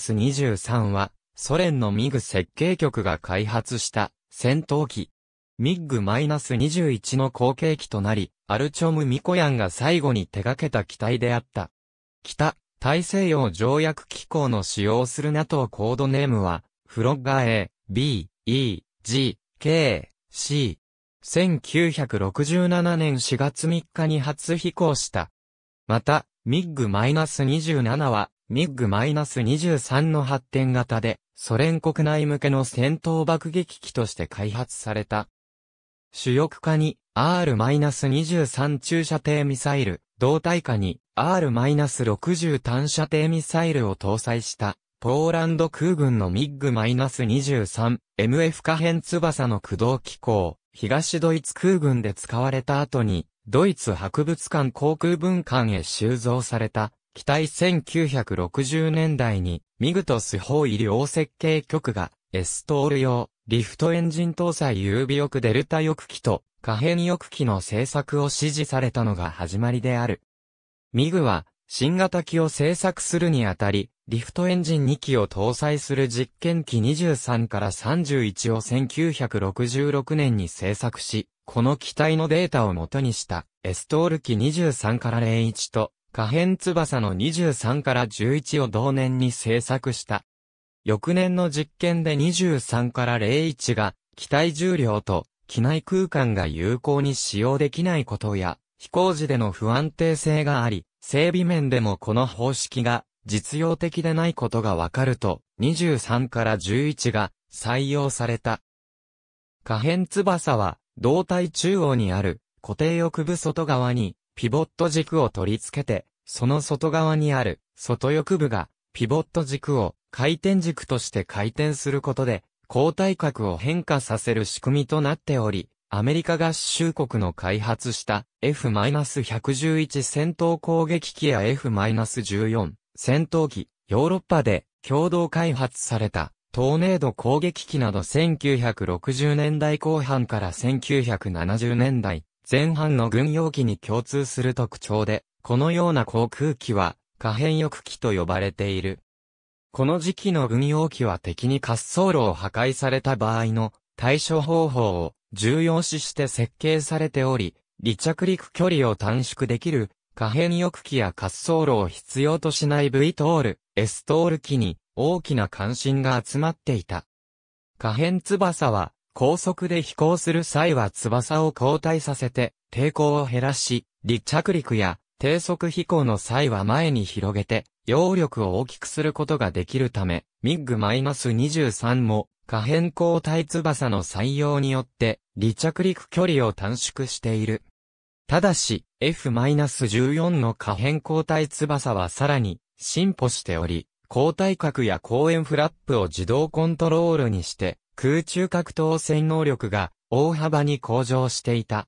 ス23は、ソ連のミグ設計局が開発した戦闘機。ミッグ -21 の後継機となり、アルチョム・ミコヤンが最後に手掛けた機体であった。北、大西洋条約機構の使用する NATO コードネームは、フロッガー A、B、E、G、K、C。1967年4月3日に初飛行した。また、ミッグ -27 は、ミッグ -23 の発展型で、ソ連国内向けの戦闘爆撃機として開発された。主翼化に R-23 駐射艇ミサイル、胴体化に R-60 単射艇ミサイルを搭載したポーランド空軍のミッグ -23、MF 可変翼の駆動機構、東ドイツ空軍で使われた後に、ドイツ博物館航空文館へ収蔵された、機体1960年代に、ミグとス方イ両設計局が、エストール用、リフトエンジン搭載優尾翼デルタ翼機と、可変翼機の製作を指示されたのが始まりである。ミグは、新型機を製作するにあたり、リフトエンジン2機を搭載する実験機23から31を1966年に製作し、この機体のデータを元にした、エストール機23から01と、可変翼の23から11を同年に制作した。翌年の実験で23から01が、機体重量と機内空間が有効に使用できないことや、飛行時での不安定性があり、整備面でもこの方式が実用的でないことがわかると、23から11が採用された。可変翼は、胴体中央にある固定翼部外側にピボット軸を取り付けて、その外側にある外翼部がピボット軸を回転軸として回転することで、交代角を変化させる仕組みとなっており、アメリカ合衆国の開発した F-111 戦闘攻撃機や F-14 戦闘機、ヨーロッパで共同開発されたトーネード攻撃機など1960年代後半から1970年代前半の軍用機に共通する特徴で、このような航空機は、可変翼機と呼ばれている。この時期の軍用機は敵に滑走路を破壊された場合の対処方法を重要視して設計されており、離着陸距離を短縮できる可変翼機や滑走路を必要としない V トール、S トール機に大きな関心が集まっていた。可変翼は高速で飛行する際は翼を後退させて、抵抗を減らし、離着陸や低速飛行の際は前に広げて、揚力を大きくすることができるため、ミッグ -23 も、可変交代翼の採用によって、離着陸距離を短縮している。ただし、F-14 の可変交代翼はさらに進歩しており、交体格や公園フラップを自動コントロールにして、空中格闘戦能力が大幅に向上していた。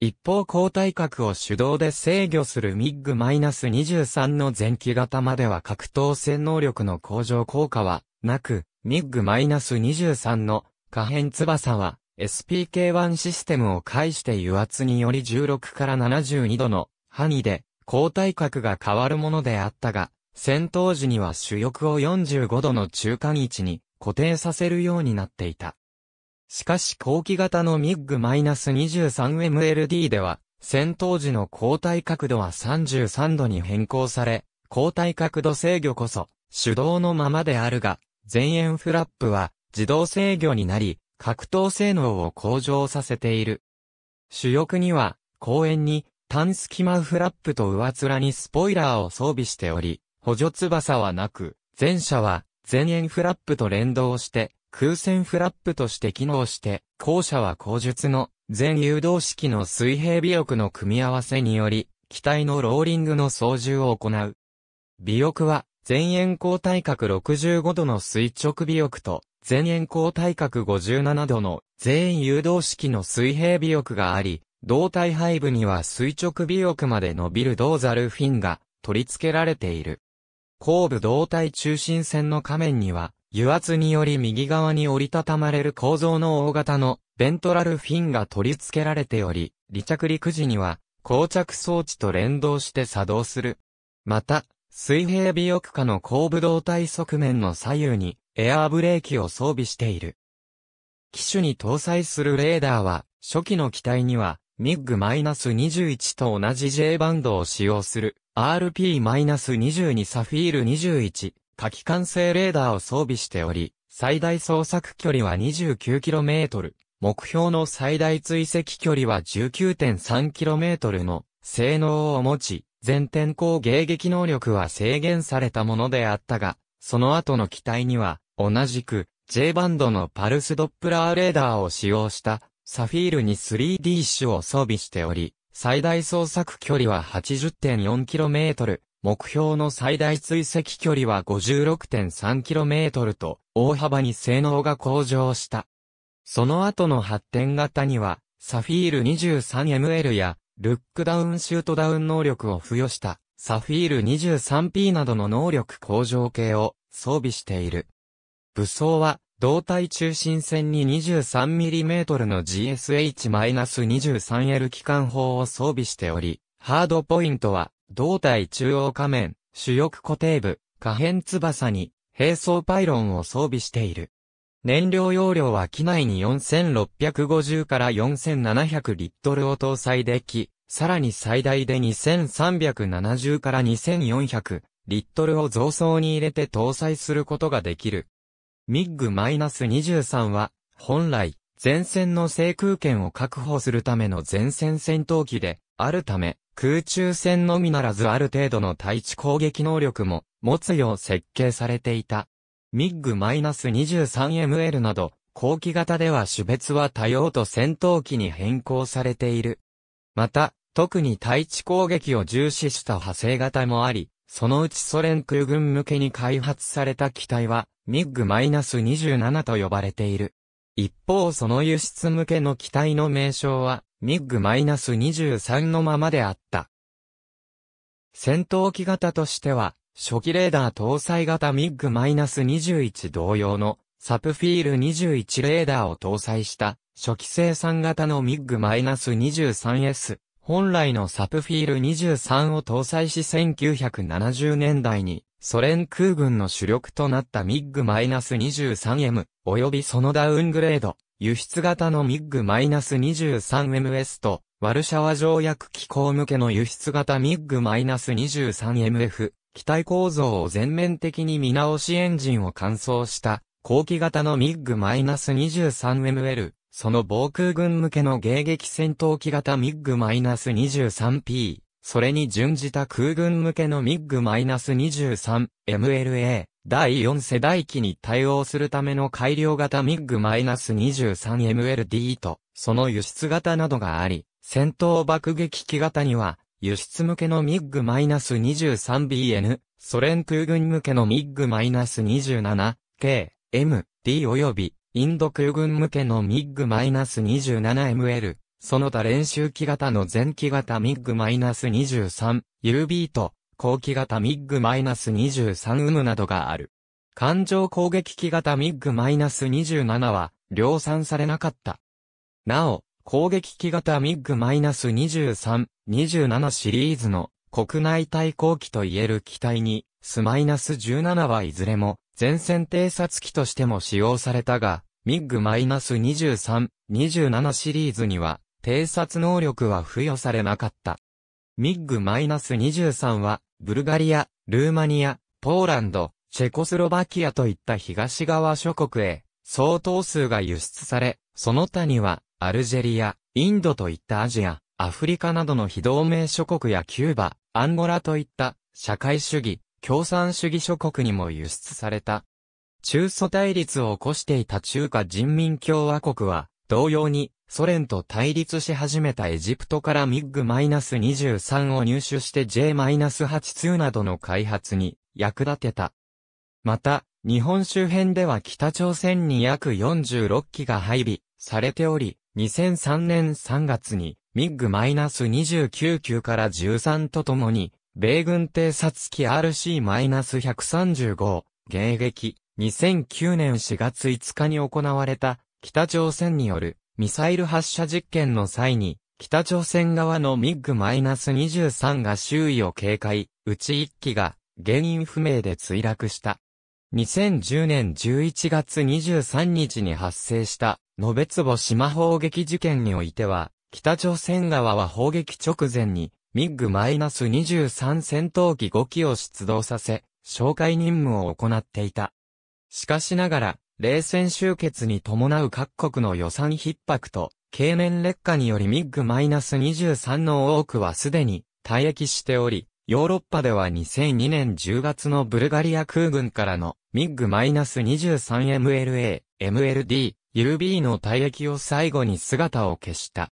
一方交体格を手動で制御するミッグ -23 の前期型までは格闘戦能力の向上効果はなく、ミッグ -23 の可変翼は SPK1 システムを介して油圧により16から72度の範囲で交体格が変わるものであったが、戦闘時には主翼を45度の中間位置に固定させるようになっていた。しかし後期型のミッグ -23MLD では、戦闘時の交代角度は33度に変更され、交代角度制御こそ手動のままであるが、前円フラップは自動制御になり、格闘性能を向上させている。主翼には、後円にタンスキマフラップと上面にスポイラーを装備しており、補助翼はなく、前者は前円フラップと連動して、空線フラップとして機能して、後者は後述の前誘導式の水平尾翼の組み合わせにより、機体のローリングの操縦を行う。尾翼は、前円高対角65度の垂直尾翼と、前円高対角57度の全誘導式の水平尾翼があり、胴体背部には垂直尾翼まで伸びる銅ザルフィンが取り付けられている。後部胴体中心線の下面には、油圧により右側に折りたたまれる構造の大型のベントラルフィンが取り付けられており、離着陸時には、膠着装置と連動して作動する。また、水平尾翼下の後部胴体側面の左右にエアーブレーキを装備している。機種に搭載するレーダーは、初期の機体には、MiG-21 と同じ J バンドを使用する。RP-22 サフィール21火器管制レーダーを装備しており、最大捜索距離は 29km、目標の最大追跡距離は 19.3km の性能を持ち、全天候迎撃能力は制限されたものであったが、その後の機体には、同じく J バンドのパルスドップラーレーダーを使用したサフィールに 3D 種を装備しており、最大捜索距離は 80.4km、目標の最大追跡距離は 56.3km と、大幅に性能が向上した。その後の発展型には、サフィール 23ML や、ルックダウンシュートダウン能力を付与した、サフィール 23P などの能力向上系を装備している。武装は、胴体中心線に 23mm の GSH-23L 機関砲を装備しており、ハードポイントは、胴体中央仮面、主翼固定部、可変翼に、並走パイロンを装備している。燃料容量は機内に4650から4700リットルを搭載でき、さらに最大で2370から2400リットルを増装に入れて搭載することができる。ミッグ -23 は、本来、前線の制空権を確保するための前線戦闘機で、あるため、空中戦のみならずある程度の対地攻撃能力も持つよう設計されていた。ミッグ -23ML など、後期型では種別は多用途戦闘機に変更されている。また、特に対地攻撃を重視した派生型もあり、そのうちソ連空軍向けに開発された機体は、ミッグ -27 と呼ばれている。一方その輸出向けの機体の名称は、ミッグ -23 のままであった。戦闘機型としては、初期レーダー搭載型ミッグ -21 同様の、サプフィール21レーダーを搭載した、初期生産型のミッグ -23S 本来のサプフィール23を搭載し1970年代にソ連空軍の主力となったミッグ -23M 及びそのダウングレード輸出型のミッグ -23MS とワルシャワ条約機構向けの輸出型ミッグ -23MF 機体構造を全面的に見直しエンジンを換装した後期型のミッグ -23ML その防空軍向けの迎撃戦闘機型ミッグ -23P、それに準じた空軍向けのミッグ -23MLA、第4世代機に対応するための改良型ミッグ -23MLD と、その輸出型などがあり、戦闘爆撃機型には、輸出向けのミッグ -23BN、ソ連空軍向けのミッグ -27K、M、D 及びインド空軍向けのミッグ -27ML、その他練習機型の前機型ミッグ -23、UB と、後機型ミッグ -23 ウムなどがある。艦上攻撃機型ミッグ -27 は、量産されなかった。なお、攻撃機型ミッグ -23、27シリーズの国内対抗機といえる機体にス1 7はいずれも前線偵察機としても使用されたが、ミッグ -23、27シリーズには偵察能力は付与されなかった。ミッグ -23 はブルガリア、ルーマニア、ポーランド、チェコスロバキアといった東側諸国へ相当数が輸出され、その他にはアルジェリア、インドといったアジア、アフリカなどの非同盟諸国やキューバ、アンゴラといった社会主義、共産主義諸国にも輸出された。中ソ対立を起こしていた中華人民共和国は、同様にソ連と対立し始めたエジプトからミッグ -23 を入手して J-82 などの開発に役立てた。また、日本周辺では北朝鮮に約46機が配備されており、2003年3月にミッグ -29 級から13とともに米軍偵察機 RC-135、迎撃、2009年4月5日に行われた、北朝鮮によるミサイル発射実験の際に、北朝鮮側のミッグ -23 が周囲を警戒、うち1機が原因不明で墜落した。2010年11月23日に発生した、延坪島砲撃事件においては、北朝鮮側は砲撃直前に、ミッグ -23 戦闘機5機を出動させ、哨戒任務を行っていた。しかしながら、冷戦終結に伴う各国の予算逼迫と、経年劣化によりミッグ -23 の多くはすでに退役しており、ヨーロッパでは2002年10月のブルガリア空軍からのミッグ -23MLA、MLD、UB の退役を最後に姿を消した。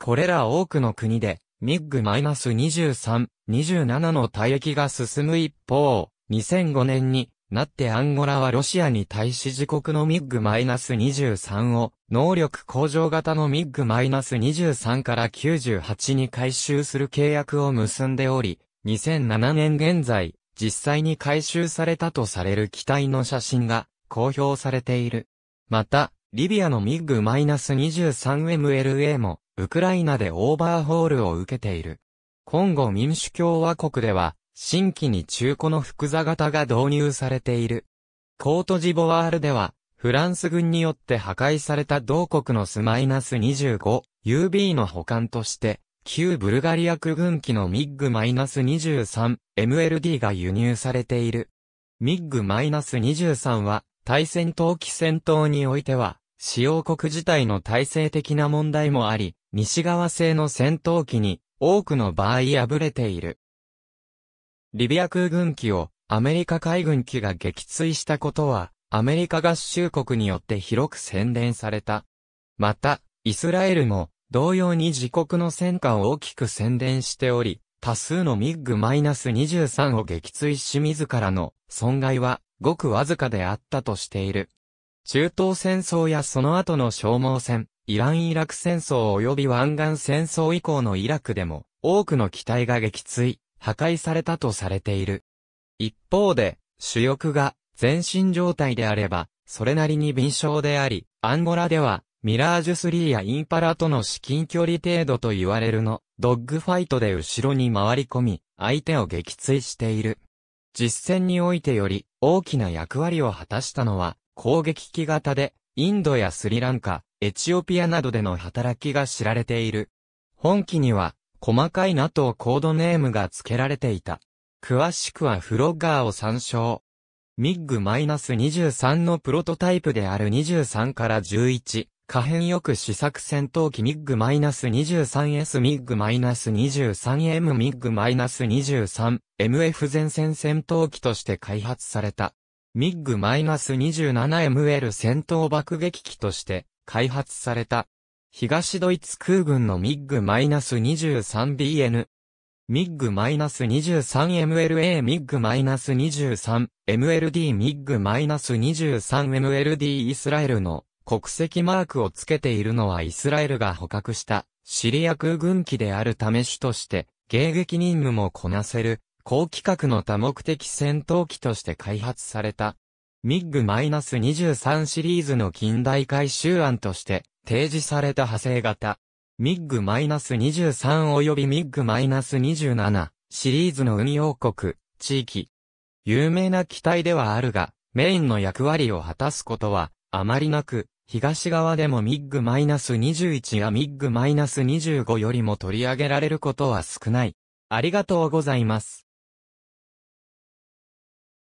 これら多くの国でミッグ -23、27の退役が進む一方、2005年になってアンゴラはロシアに対し自国のミッグ -23 を能力向上型のミッグ -23 から98に回収する契約を結んでおり、2007年現在、実際に回収されたとされる機体の写真が公表されている。また、リビアのミッグ -23MLA もウクライナでオーバーホールを受けている。コンゴ民主共和国では、新規に中古の複座型が導入されている。コートジボワールでは、フランス軍によって破壊された同国のスマイナス 25UB の保管として、旧ブルガリア空軍機のミッグマイナス 23MLD が輸入されている。ミッグマイナス23は、対戦闘機戦闘においては、使用国自体の体制的な問題もあり、西側製の戦闘機に多くの場合敗れている。リビア空軍機をアメリカ海軍機が撃墜したことは、アメリカ合衆国によって広く宣伝された。また、イスラエルも同様に自国の戦果を大きく宣伝しており、多数のミッグ -23 を撃墜し自らの損害はごくわずかであったとしている。中東戦争やその後の消耗戦、イラン・イラク戦争及び湾岸戦争以降のイラクでも、多くの機体が撃墜、破壊されたとされている。一方で、主翼が全身状態であれば、それなりに敏捷であり、アンゴラでは、ミラージュ3やインパラとの至近距離程度と言われるの、ドッグファイトで後ろに回り込み、相手を撃墜している。実戦においてより、大きな役割を果たしたのは、攻撃機型で、インドやスリランカ、エチオピアなどでの働きが知られている。本機には、細かい NATO コードネームが付けられていた。詳しくはフロッガーを参照。MiG-23 のプロトタイプである23から11、可変翼試作戦闘機 MiG-23S MiG-23M MiG-23 MF 前線戦闘機として開発された。ミッグ -27ML 戦闘爆撃機として開発された。東ドイツ空軍のミッグ -23BN。ミッグ -23MLA ミッグ -23MLD ミッグ -23MLD イスラエルの国籍マークをつけているのはイスラエルが捕獲したシリア空軍機であるため主として迎撃任務もこなせる高規格の多目的戦闘機として開発された。ミッグ -23 シリーズの近代改修案として提示された派生型。ミッグ -23 及びミッグ -27 シリーズの運用国、地域。有名な機体ではあるが、メインの役割を果たすことはあまりなく、東側でもミッグ -21 やミッグ -25 よりも取り上げられることは少ない。ありがとうございます。